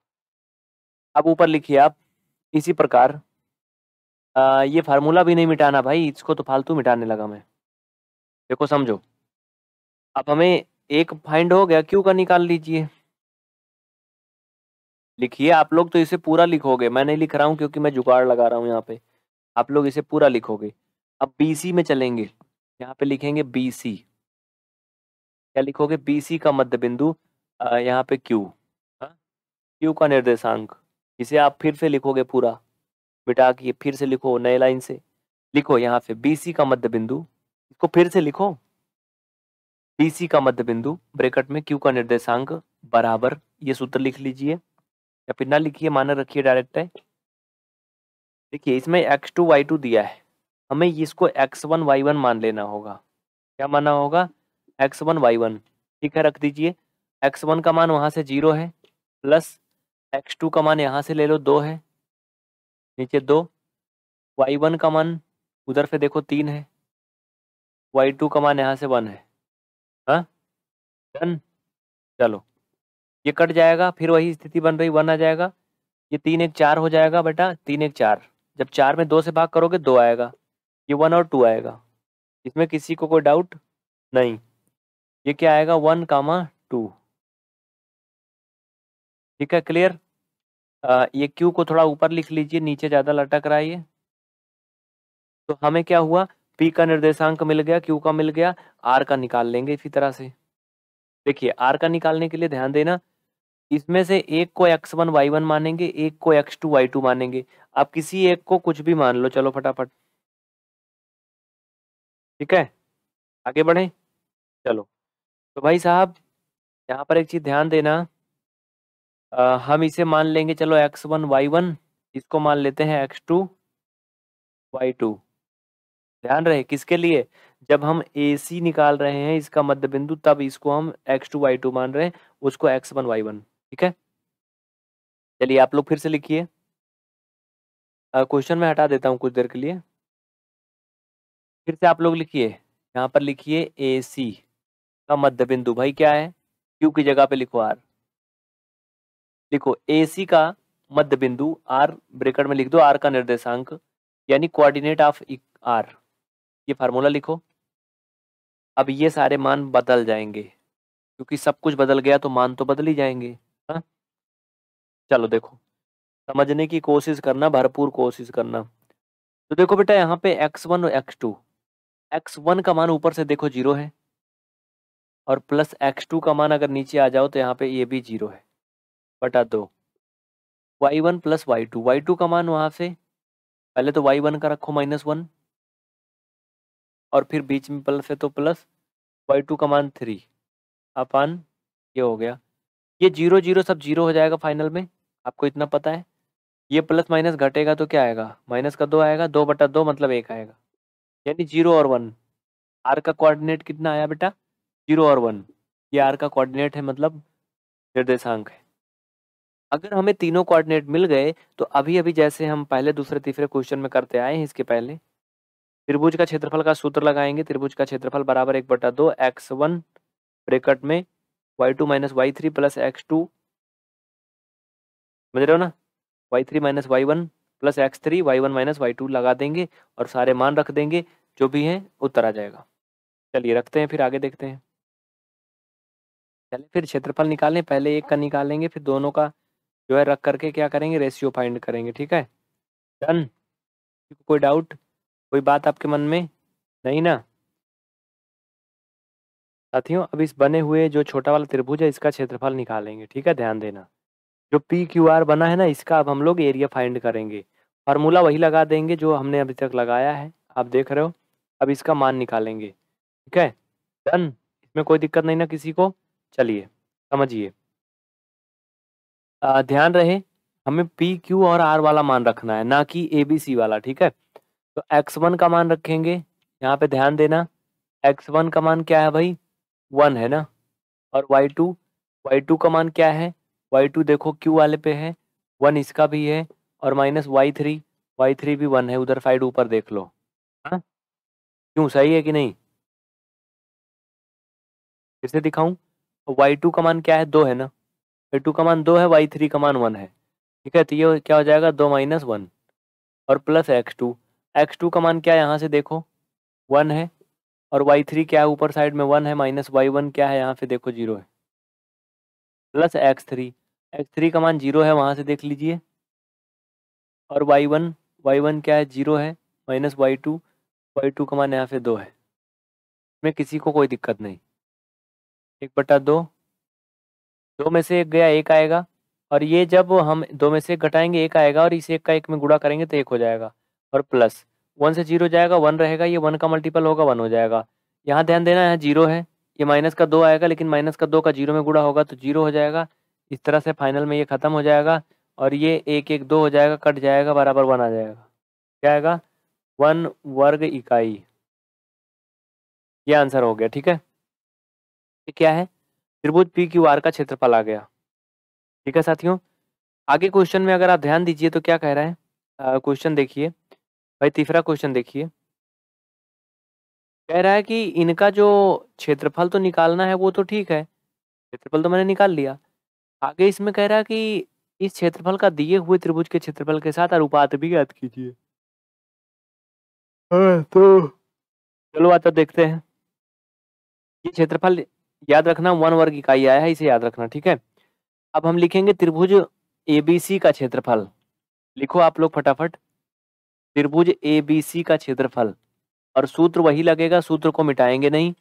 अब ऊपर लिखिए आप इसी प्रकार आ, ये फार्मूला भी नहीं मिटाना भाई इसको तो फालतू मिटाने लगा मैं देखो समझो अब हमें एक फाइंड हो गया क्यू का निकाल लीजिए लिखिए आप लोग तो इसे पूरा लिखोगे मैं नहीं लिख रहा हूँ क्योंकि मैं जुगाड़ लगा रहा हूँ यहाँ पे आप लोग इसे पूरा लिखोगे अब बीसी में चलेंगे यहाँ पे लिखेंगे बीसी क्या लिखोगे बीसी का मध्य बिंदु यहाँ पे क्यू क्यू हाँ? का निर्देशांक इसे आप फिर से लिखोगे पूरा बिटा के फिर से लिखो नए लाइन से लिखो यहाँ पे बीसी का मध्य बिंदु इसको फिर से लिखो बीसी का मध्य बिंदु ब्रेकट में क्यू का निर्देशांक बराबर ये सूत्र लिख लीजिए या फिर ना लिखिए मान रखिए डायरेक्ट है देखिए इसमें एक्स टू वाई टू दिया है हमें इसको एक्स वन वाई वन मान लेना होगा क्या माना होगा एक्स वन वाई वन ठीक है रख दीजिए एक्स वन का मान वहाँ से जीरो है प्लस एक्स टू का मान यहाँ से ले लो दो है नीचे दो वाई वन का मान उधर से देखो तीन है वाई टू का मान यहाँ से वन है हाँ डन चलो ये कट जाएगा फिर वही स्थिति बन रही वन आ जाएगा ये तीन एक चार हो जाएगा बेटा तीन एक चार जब चार में दो से भाग करोगे दो आएगा ये वन और टू आएगा इसमें किसी को कोई डाउट नहीं ये क्या आएगा वन कामा टू ठीक है क्लियर आ, ये क्यू को थोड़ा ऊपर लिख लीजिए नीचे ज़्यादा लटक रहा है ये तो हमें क्या हुआ पी का निर्देशांक मिल गया क्यू का मिल गया आर का निकाल लेंगे इसी तरह से देखिए आर का निकालने के लिए ध्यान देना इसमें से एक को एक्स वन वाई वन मानेंगे एक को एक्स टू वाई टू मानेंगे आप किसी एक को कुछ भी मान लो चलो फटाफट ठीक है आगे बढ़े चलो तो भाई साहब यहाँ पर एक चीज ध्यान देना आ, हम इसे मान लेंगे चलो एक्स वन वाई वन इसको मान लेते हैं एक्स टू वाई टू ध्यान रहे किसके लिए जब हम ए सी निकाल रहे हैं इसका मध्य बिंदु तब इसको हम एक्स टू वाई टू मान रहे हैं उसको एक्स वन वाई वन ठीक है चलिए आप लोग फिर से लिखिए क्वेश्चन में हटा देता हूँ कुछ देर के लिए फिर से आप लोग लिखिए यहाँ पर लिखिए ए सी का मध्य बिंदु भाई क्या है क्यू की जगह पे लिखो आर लिखो ए सी का मध्य बिंदु आर ब्रेकेट में लिख दो आर का निर्देशांक यानी कोऑर्डिनेट ऑफ आर ये फार्मूला लिखो अब ये सारे मान बदल जाएंगे क्योंकि सब कुछ बदल गया तो मान तो बदल ही जाएंगे चलो देखो समझने की कोशिश करना भरपूर कोशिश करना तो देखो बेटा यहाँ पे एक्स वन और एक्स टू एक्स वन का मान ऊपर से देखो जीरो है और प्लस एक्स टू का मान अगर नीचे आ जाओ तो यहाँ पे ये भी जीरो है बटा दो y one plus y two y two का मान वहाँ से पहले तो वाई वन का रखो माइनस वन और फिर बीच में प्लस है तो प्लस वाई टू का मान थ्री अपान ये हो गया ये जीरो जीरो सब जीरो हो जाएगा फाइनल में आपको इतना पता है ये प्लस माइनस घटेगा तो क्या आएगा माइनस का दो आएगा दो बटा दो मतलब एक आएगा यानी जीरो और वन आर का कोऑर्डिनेट कितना आया बेटा जीरो और वन ये आर का कोऑर्डिनेट है मतलब निर्देशांक है अगर हमें तीनों कोऑर्डिनेट मिल गए तो अभी अभी जैसे हम पहले दूसरे तीसरे क्वेश्चन में करते आए हैं इसके पहले त्रिभुज का क्षेत्रफल का सूत्र लगाएंगे त्रिभुज का क्षेत्रफल बराबर एक बटा दो एक्स वन ब्रेकट में y two minus y three plus x two समझ रहे हो ना y three minus y one plus x three y one minus y two लगा देंगे और सारे मान रख देंगे जो भी हैं उत्तर आ जाएगा चलिए रखते हैं फिर आगे देखते हैं चलिए फिर क्षेत्रफल निकालें पहले एक का निकालेंगे फिर दोनों का जो है रख करके क्या करेंगे रेशियो फाइंड करेंगे ठीक है डन कोई डाउट कोई बात आपके मन में नहीं ना साथियों अब इस बने हुए जो छोटा वाला त्रिभुज है इसका क्षेत्रफल निकालेंगे ठीक है ध्यान देना जो पी क्यू आर बना है ना इसका अब हम लोग एरिया फाइंड करेंगे फार्मूला वही लगा देंगे जो हमने अभी तक लगाया है आप देख रहे हो अब इसका मान निकालेंगे ठीक है डन इसमें कोई दिक्कत नहीं ना किसी को चलिए समझिए ध्यान रहे हमें पी क्यू और आर वाला मान रखना है ना कि ए बी सी वाला ठीक है तो एक्स वन का मान रखेंगे यहाँ पे ध्यान देना एक्स वन का मान क्या है भाई वन है ना और वाई टू वाई टू का मान क्या है वाई टू देखो क्यू वाले पे है वन इसका भी है और minus y three y three भी वन है उधर साइड ऊपर देख लो हाँ क्यों सही है कि नहीं फिर से दिखाऊं वाई तो टू का मान क्या है दो है ना वाई टू का मान दो है वाई थ्री का मान वन है ठीक है तो ये क्या हो जाएगा दो माइनस वन और plus x two x two का मान क्या है यहाँ से देखो वन है और वाई थ्री क्या है ऊपर साइड में वन है माइनस वाई वन क्या है यहाँ पे देखो जीरो है plus x three x three का मान जीरो है वहाँ से देख लीजिए और वाई वन वाई वन क्या है जीरो है minus y two y two का मान यहाँ पे दो है इसमें किसी को कोई दिक्कत नहीं एक बटा दो दो में से एक गया एक आएगा और ये जब हम दो में से घटाएंगे एक आएगा और इस एक का एक में गुड़ा करेंगे तो एक हो जाएगा और प्लस वन से जीरो जाएगा वन रहेगा ये वन का मल्टीपल होगा वन हो जाएगा यहाँ ध्यान देना यहाँ जीरो है ये माइनस का दो आएगा लेकिन माइनस का दो का जीरो में गुड़ा होगा तो जीरो हो जाएगा इस तरह से फाइनल में ये ख़त्म हो जाएगा और ये एक एक दो हो जाएगा कट जाएगा बराबर वन आ जाएगा क्या आएगा वन वर्ग इकाई ये आंसर हो गया ठीक है ये क्या है त्रिभुज पी क्यू आर का क्षेत्रफल आ गया ठीक है साथियों आगे क्वेश्चन में अगर आप ध्यान दीजिए तो क्या कह रहा है क्वेश्चन देखिए भाई तीसरा क्वेश्चन देखिए कह रहा है कि इनका जो क्षेत्रफल तो निकालना है वो तो ठीक है क्षेत्रफल तो मैंने निकाल लिया आगे इसमें कह रहा है कि इस क्षेत्रफल का दिए हुए त्रिभुज के क्षेत्रफल के साथ अनुपात भी याद कीजिए हाँ, तो चलो आता तो देखते हैं ये क्षेत्रफल याद रखना वन वर्ग इकाई आया है इसे याद रखना ठीक है अब हम लिखेंगे त्रिभुज एबीसी का क्षेत्रफल लिखो आप लोग फटाफट त्रिभुज ए बी सी का क्षेत्रफल और सूत्र वही लगेगा सूत्र को मिटाएंगे नहीं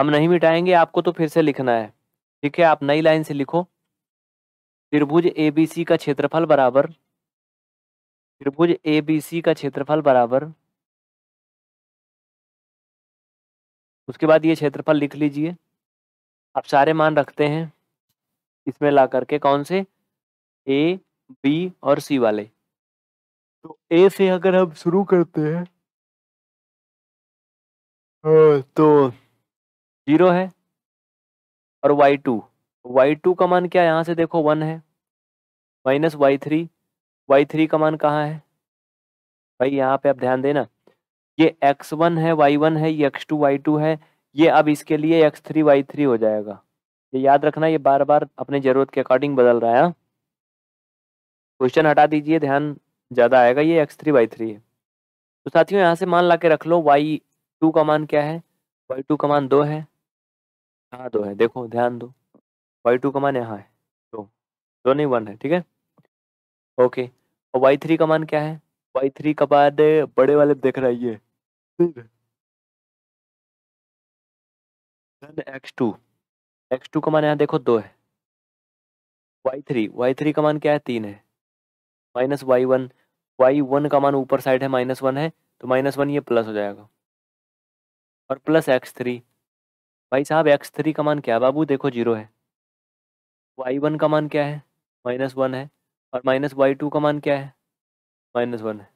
हम नहीं मिटाएंगे आपको तो फिर से लिखना है ठीक है आप नई लाइन से लिखो त्रिभुज ए बी सी का क्षेत्रफल बराबर त्रिभुज ए बी सी का क्षेत्रफल बराबर उसके बाद ये क्षेत्रफल लिख लीजिए आप सारे मान रखते हैं इसमें ला करके कौन से ए बी और सी वाले तो ए से अगर हम शुरू करते हैं हाँ, तो जीरो है और वाई टू वाई टू का मान क्या यहाँ से देखो वन है minus y three y three का मान कहाँ है भाई यहाँ पे आप ध्यान देना ये एक्स वन है वाई वन है ये एक्स टू वाई टू है ये अब इसके लिए एक्स थ्री वाई थ्री हो जाएगा ये याद रखना ये बार बार अपने जरूरत के अकॉर्डिंग बदल रहा है हाँ। क्वेश्चन हटा दीजिए ध्यान ज़्यादा आएगा ये एक्स थ्री वाई थ्री है तो साथियों यहाँ से मान ला के रख लो वाई टू का मान क्या है वाई टू का मान दो है यहाँ दो है देखो ध्यान दो वाई टू का मान यहाँ है दो दो नहीं वन है ठीक है ओके और वाई थ्री का मान क्या है वाई थ्री का बाद बड़े वाले देख रहा है ये एक्स टू एक्स टू का मान यहाँ देखो दो है वाई थ्री वाई थ्री का मान क्या है तीन है minus y one y one का मान ऊपर साइड है माइनस वन है तो माइनस वन ये प्लस हो जाएगा और प्लस एक्स थ्री भाई साहब एक्स थ्री का मान क्या बाबू देखो जीरो है वाई वन का मान क्या है माइनस वन है और माइनस वाई टू का मान क्या है माइनस वन है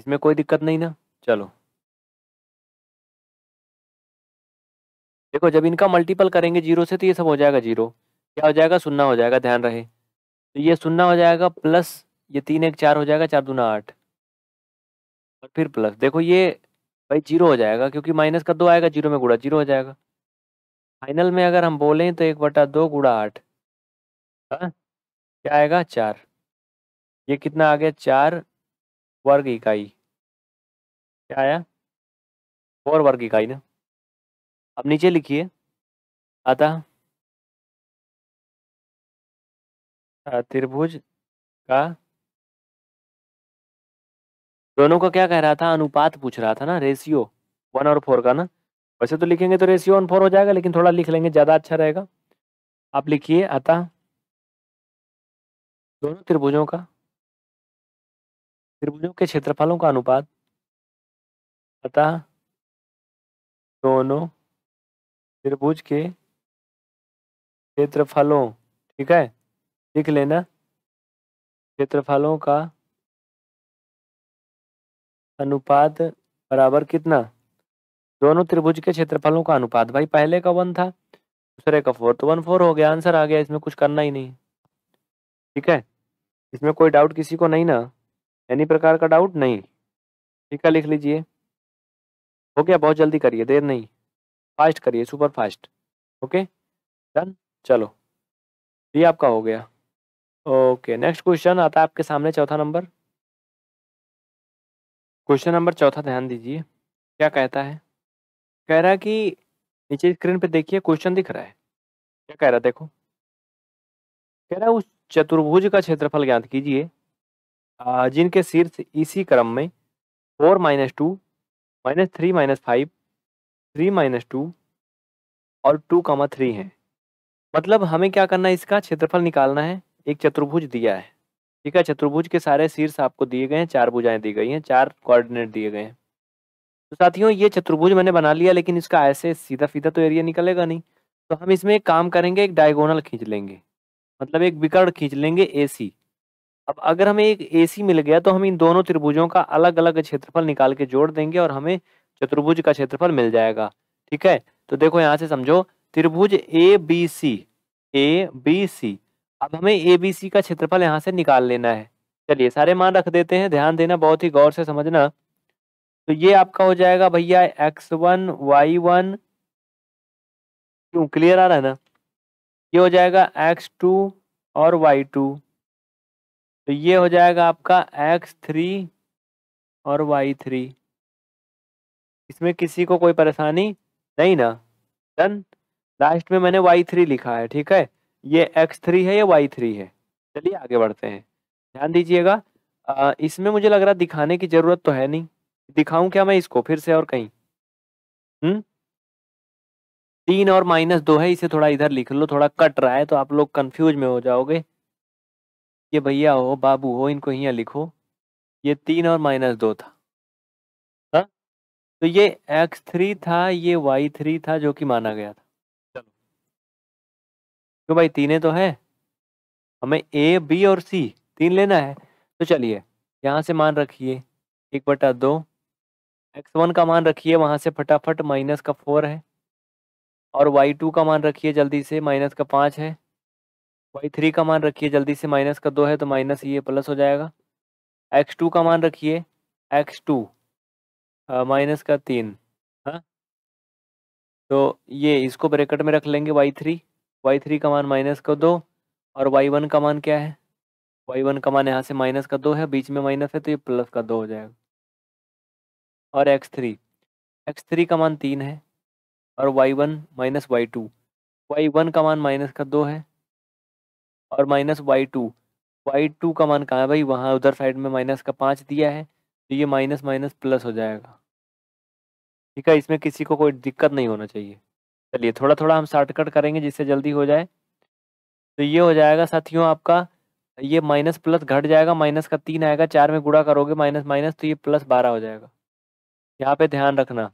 इसमें कोई दिक्कत नहीं ना चलो देखो जब इनका मल्टीपल करेंगे जीरो से तो ये सब हो जाएगा जीरो क्या हो जाएगा सुनना हो जाएगा ध्यान रहे तो ये सुनना हो जाएगा प्लस ये तीन एक चार हो जाएगा चार दूना आठ और फिर प्लस देखो ये भाई जीरो हो जाएगा क्योंकि माइनस का दो आएगा जीरो में गुड़ा जीरो हो जाएगा फाइनल में अगर हम बोलें तो एक बटा दो गुड़ा आठ हाँ? क्या आएगा चार ये कितना आ गया चार वर्ग इकाई क्या आया फोर वर्ग इकाई ना अब नीचे लिखिए आता त्रिभुज का दोनों का क्या कह रहा था? अनुपात पूछ रहा था ना रेशियो वन और फोर का ना? वैसे तो लिखेंगे तो रेशियो वन फोर हो जाएगा लेकिन थोड़ा लिख लेंगे ज़्यादा अच्छा रहेगा। आप लिखिए अतः दोनों त्रिभुजों का त्रिभुजों के क्षेत्रफलों का अनुपात अतः दोनों त्रिभुज के क्षेत्रफलों ठीक है? लिख लेना क्षेत्रफलों का अनुपात बराबर कितना दोनों त्रिभुज के क्षेत्रफलों का अनुपात भाई पहले का वन था दूसरे का फोर तो वन फोर हो गया आंसर आ गया इसमें कुछ करना ही नहीं ठीक है इसमें कोई डाउट किसी को नहीं ना एनी प्रकार का डाउट नहीं ठीक है लिख लीजिए हो गया बहुत जल्दी करिए देर नहीं फास्ट करिए सुपर फास्ट ओके डन चलो ये आपका हो गया ओके नेक्स्ट क्वेश्चन आता है आपके सामने चौथा नंबर क्वेश्चन नंबर चौथा ध्यान दीजिए क्या कहता है कह रहा है कि नीचे स्क्रीन पे देखिए क्वेश्चन दिख रहा है क्या कह रहा है देखो कह रहा है उस चतुर्भुज का क्षेत्रफल ज्ञात कीजिए जिनके शीर्ष इसी क्रम में four minus two minus three minus five three minus two और टू कामा थ्री है मतलब हमें क्या करना है इसका क्षेत्रफल निकालना है एक चतुर्भुज दिया है ठीक है चतुर्भुज के सारे शीर्ष आपको दिए गए हैं चार भुजाएं दी गई हैं चार कोऑर्डिनेट दिए गए हैं तो साथियों ये चतुर्भुज मैंने बना लिया लेकिन इसका ऐसे सीधा सीधा तो एरिया निकलेगा नहीं तो हम इसमें एक काम करेंगे एक डायगोनल खींच लेंगे मतलब एक विकर्ण खींच लेंगे ए अब अगर हमें एक ए मिल गया तो हम इन दोनों त्रिभुजों का अलग अलग क्षेत्रफल निकाल के जोड़ देंगे और हमें चतुर्भुज का क्षेत्रफल मिल जाएगा ठीक है तो देखो यहाँ से समझो त्रिभुज A B C A B C अब हमें ए बी सी का क्षेत्रफल यहाँ से निकाल लेना है चलिए सारे मान रख देते हैं ध्यान देना बहुत ही गौर से समझना तो ये आपका हो जाएगा भैया एक्स वन वाई वन क्यों क्लियर आ रहा है ना ये हो जाएगा एक्स टू और वाई टू तो ये हो जाएगा आपका एक्स थ्री और वाई थ्री इसमें किसी को कोई परेशानी नहीं ना डन लास्ट में मैंने वाई थ्री लिखा है ठीक है ये एक्स थ्री है या वाई थ्री है चलिए आगे बढ़ते हैं ध्यान दीजिएगा इसमें मुझे लग रहा दिखाने की जरूरत तो है नहीं दिखाऊं क्या मैं इसको फिर से और कहीं हम्म तीन और माइनस दो है इसे थोड़ा इधर लिख लो थोड़ा कट रहा है तो आप लोग कंफ्यूज में हो जाओगे ये भैया हो बाबू हो इनको यहाँ लिखो ये तीन और माइनस दो था हा? तो ये एक्स थ्री था ये वाई थ्री था जो कि माना गया था क्यों तो भाई तीन तो है हमें ए बी और सी तीन लेना है तो चलिए यहाँ से मान रखिए एक बटा दो एक्स वन का मान रखिए वहाँ से फटाफट माइनस का फोर है और वाई टू का मान रखिए जल्दी से माइनस का पाँच है वाई थ्री का मान रखिए जल्दी से माइनस का दो है तो माइनस ये प्लस हो जाएगा एक्स टू का मान रखिए एक्स टू माइनस का तीन हाँ तो ये इसको ब्रैकेट में रख लेंगे वाई थ्री वाई थ्री का मान माइनस का दो और वाई वन का मान क्या है वाई वन का मान यहाँ से माइनस का दो है बीच में माइनस है तो ये प्लस का दो हो जाएगा और एक्स थ्री एक्स थ्री का मान तीन है और y one minus y two y one का मान माइनस का दो है और minus y two y two का मान कहाँ है भाई वहाँ उधर साइड में माइनस का पाँच दिया है तो ये माइनस माइनस प्लस हो जाएगा ठीक है इसमें किसी को कोई दिक्कत नहीं होना चाहिए चलिए थोड़ा थोड़ा हम शॉर्टकट करेंगे जिससे जल्दी हो जाए तो ये हो जाएगा साथियों आपका ये माइनस प्लस घट जाएगा माइनस का तीन आएगा चार में गुड़ा करोगे माइनस माइनस तो ये प्लस बारह हो जाएगा यहाँ पे ध्यान रखना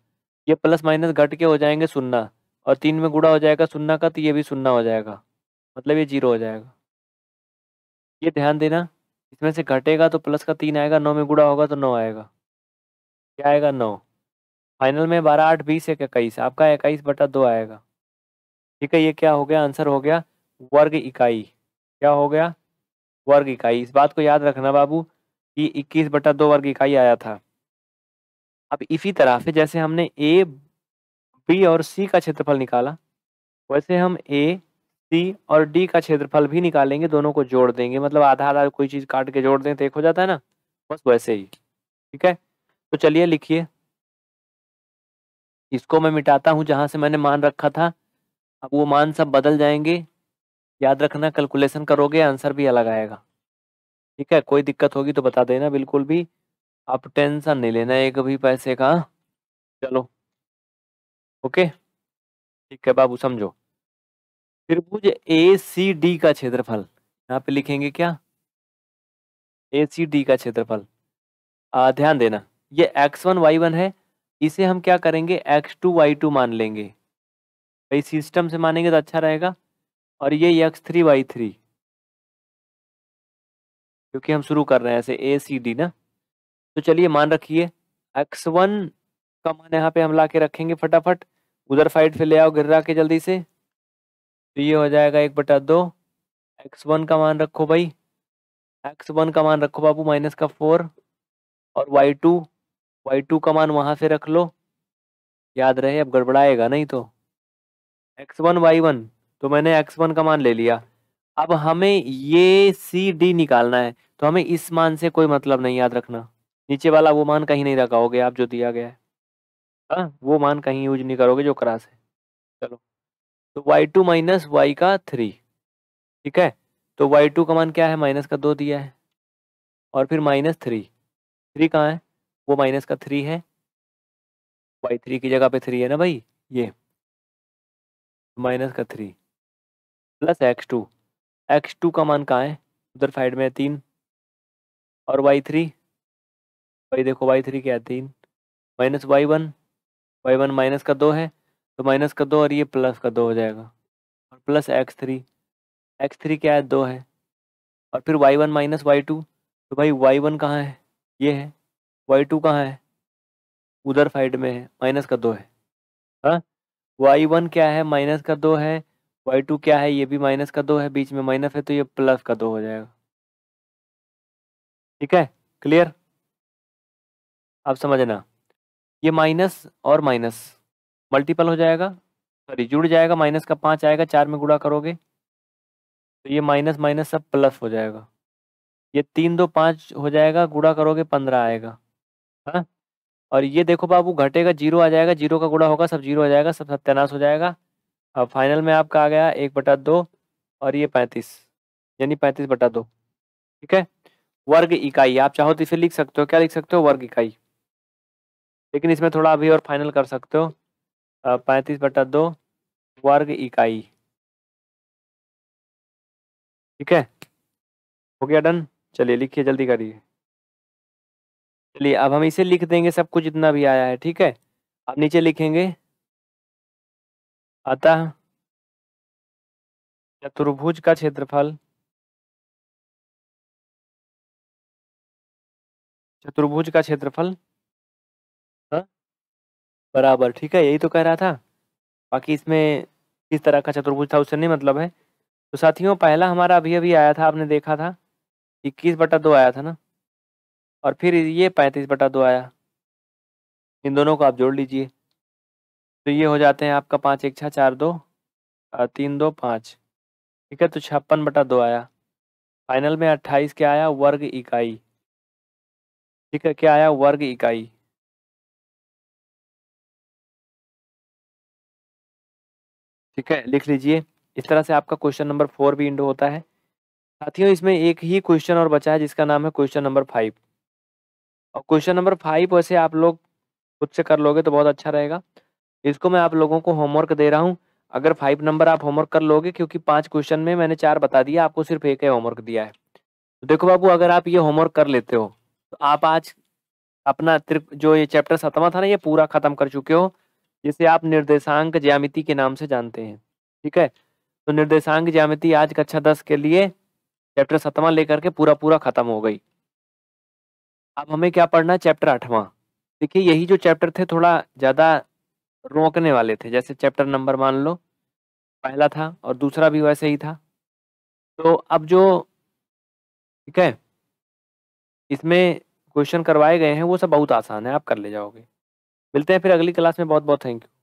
ये प्लस माइनस घट के हो जाएंगे सुन्ना और तीन में गुड़ा हो जाएगा सुन्ना का तो ये भी सुन्ना हो जाएगा मतलब ये जीरो हो जाएगा ये ध्यान देना इसमें से घटेगा तो प्लस का तीन आएगा नौ में गुड़ा होगा तो नौ आएगा क्या आएगा नौ फाइनल में बारह आठ बीस एक इक्कीस आपका इक्कीस बटा दो आएगा ठीक है ये क्या हो गया आंसर हो गया वर्ग इकाई क्या हो गया वर्ग इकाई इस बात को याद रखना बाबू कि इक्कीस बटा दो वर्ग इकाई आया था अब इसी तरह से जैसे हमने ए बी और सी का क्षेत्रफल निकाला वैसे हम ए सी और डी का क्षेत्रफल भी निकालेंगे दोनों को जोड़ देंगे मतलब आधा आधा कोई चीज़ काट के जोड़ दें तो एक हो जाता है ना बस वैसे ही ठीक है तो चलिए लिखिए इसको मैं मिटाता हूँ जहाँ से मैंने मान रखा था अब वो मान सब बदल जाएंगे याद रखना कैलकुलेशन करोगे आंसर भी अलग आएगा ठीक है कोई दिक्कत होगी तो बता देना बिल्कुल भी आप टेंशन नहीं लेना एक भी पैसे का चलो ओके ठीक है बाबू समझो त्रिभुज ए सी डी का क्षेत्रफल यहाँ पे लिखेंगे क्या ए सी डी का क्षेत्रफल ध्यान देना ये एक्स वन वाई वन है इसे हम क्या करेंगे एक्स टू वाई टू मान लेंगे भाई सिस्टम से मानेंगे तो अच्छा रहेगा और ये एक्स थ्री वाई थ्री क्योंकि हम शुरू कर रहे हैं ऐसे ए सी डी ना तो चलिए मान रखिए एक्स वन का मान यहाँ पे हम ला के रखेंगे फटाफट उधर फाइट पे ले आओ गिर के जल्दी से तो ये हो जाएगा एक बटा दो एक्स वन का मान रखो भाई एक्स वन का मान रखो बाबू माइनस का फोर और वाई टू वाई टू का मान वहां से रख लो याद रहे अब गड़बड़ाएगा नहीं तो एक्स वन वाई वन तो मैंने एक्स वन का मान ले लिया अब हमें ये सी डी निकालना है तो हमें इस मान से कोई मतलब नहीं याद रखना नीचे वाला वो मान कहीं नहीं रखा होगा आप जो दिया गया है हाँ वो मान कहीं यूज नहीं करोगे जो क्रास है चलो तो वाई टू माइनस वाई का थ्री ठीक है तो वाई टू का मान क्या है माइनस का दो दिया है और फिर माइनस थ्री थ्री कहाँ है वो माइनस का थ्री है वाई थ्री की जगह पे थ्री है ना भाई ये माइनस का three plus x two x two का मान कहाँ है उधर साइड में है तीन और वाई थ्री भाई देखो वाई थ्री क्या है तीन minus y one y one minus का दो है तो माइनस का दो और ये प्लस का दो हो जाएगा और plus x three x three क्या है दो है और फिर y one minus y two तो भाई वाई वन कहाँ है ये है वाई टू कहाँ है उधर साइड में है माइनस का दो है हाँ वाई वन क्या है माइनस का दो है वाई टू क्या है ये भी माइनस का दो है बीच में माइनस है तो ये प्लस का दो हो जाएगा ठीक है क्लियर आप समझना ये माइनस और माइनस मल्टीपल हो जाएगा सॉरी जुड़ जाएगा माइनस का पाँच आएगा चार में गुड़ा करोगे तो ये माइनस माइनस सब प्लस हो जाएगा ये तीन दो पाँच हो जाएगा गुड़ा करोगे पंद्रह आएगा हाँ और ये देखो बाबू घटेगा जीरो आ जाएगा जीरो का गुड़ा होगा सब जीरो आ जाएगा सब सत्यानाश हो जाएगा अब फाइनल में आपका आ गया एक बटा दो और ये पैंतीस यानी पैंतीस बटा दो ठीक है वर्ग इकाई आप चाहो तो इसे लिख सकते हो क्या लिख सकते हो वर्ग इकाई लेकिन इसमें थोड़ा अभी और फाइनल कर सकते हो पैंतीस बटा दो वर्ग इकाई ठीक है हो गया डन चलिए लिखिए जल्दी करिए चलिए अब हम इसे लिख देंगे सब कुछ जितना भी आया है ठीक है अब नीचे लिखेंगे अतः चतुर्भुज का क्षेत्रफल चतुर्भुज का क्षेत्रफल बराबर ठीक है यही तो कह रहा था बाकी इसमें किस तरह का चतुर्भुज था उससे नहीं मतलब है तो साथियों पहला हमारा अभी अभी आया था आपने देखा था इक्कीस बटा दो आया था ना और फिर ये पैंतीस बटा दो आया इन दोनों को आप जोड़ लीजिए तो ये हो जाते हैं आपका पाँच एक छः चार दो तीन दो पाँच ठीक है तो छप्पन बटा दो आया फाइनल में अट्ठाईस क्या आया वर्ग इकाई ठीक है क्या आया वर्ग इकाई ठीक है लिख लीजिए इस तरह से आपका क्वेश्चन नंबर फोर भी इंडो होता है साथियों इसमें एक ही क्वेश्चन और बचा है जिसका नाम है क्वेश्चन नंबर फाइव और क्वेश्चन नंबर फाइव वैसे आप लोग खुद से कर लोगे तो बहुत अच्छा रहेगा इसको मैं आप लोगों को होमवर्क दे रहा हूँ अगर फाइव नंबर आप होमवर्क कर लोगे क्योंकि पांच क्वेश्चन में मैंने चार बता दिया आपको सिर्फ एक ही होमवर्क दिया है तो देखो बाबू अगर आप ये होमवर्क कर लेते हो तो आप आज अपना जो ये चैप्टर सतवा था ना ये पूरा खत्म कर चुके हो जिसे आप निर्देशांक ज्यामिति के नाम से जानते हैं ठीक है तो निर्देशांक ज्यामिति आज कक्षा दस के लिए चैप्टर सतवा लेकर के पूरा पूरा खत्म हो गई अब हमें क्या पढ़ना है चैप्टर आठवां देखिए यही जो चैप्टर थे थोड़ा ज़्यादा रोकने वाले थे जैसे चैप्टर नंबर मान लो पहला था और दूसरा भी वैसे ही था तो अब जो ठीक है इसमें क्वेश्चन करवाए गए हैं वो सब बहुत आसान है आप कर ले जाओगे मिलते हैं फिर अगली क्लास में बहुत बहुत थैंक यू